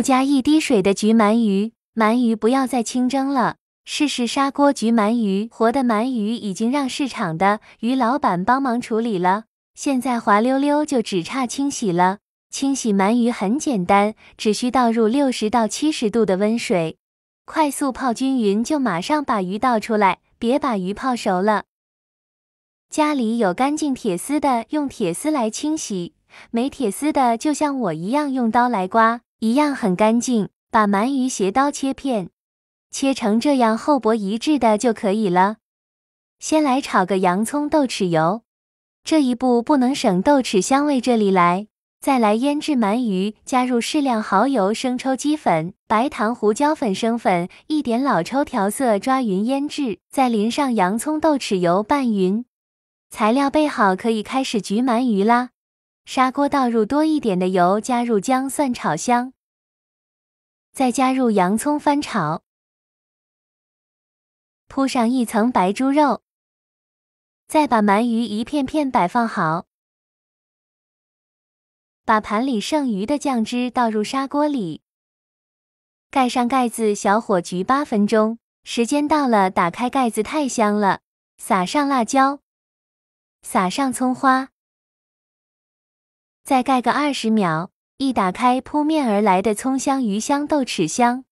不加一滴水的焗鳗鱼，鳗鱼不要再清蒸了，试试砂锅焗鳗鱼。活的鳗鱼已经让市场的鱼老板帮忙处理了，现在滑溜溜就只差清洗了。清洗鳗鱼很简单，只需倒入六十到七十度的温水，快速泡均匀就马上把鱼倒出来，别把鱼泡熟了。家里有干净铁丝的，用铁丝来清洗；没铁丝的，就像我一样用刀来刮。一样很干净，把鳗鱼斜刀切片，切成这样厚薄一致的就可以了。先来炒个洋葱豆豉油，这一步不能省，豆豉香味这里来。再来腌制鳗鱼，加入适量蚝油、生抽、鸡粉、白糖、胡椒粉、生粉，一点老抽调色，抓匀腌制，再淋上洋葱豆豉油拌匀。材料备好，可以开始焗鳗鱼啦。砂锅倒入多一点的油，加入姜蒜炒香，再加入洋葱翻炒，铺上一层白猪肉，再把鳗鱼一片片摆放好，把盘里剩余的酱汁倒入砂锅里，盖上盖子，小火焗八分钟。时间到了，打开盖子，太香了！撒上辣椒，撒上葱花。再盖个二十秒，一打开，扑面而来的葱香、鱼香、豆豉香，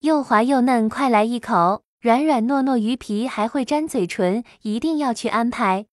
又滑又嫩，快来一口，软软糯糯，鱼皮还会粘嘴唇，一定要去安排。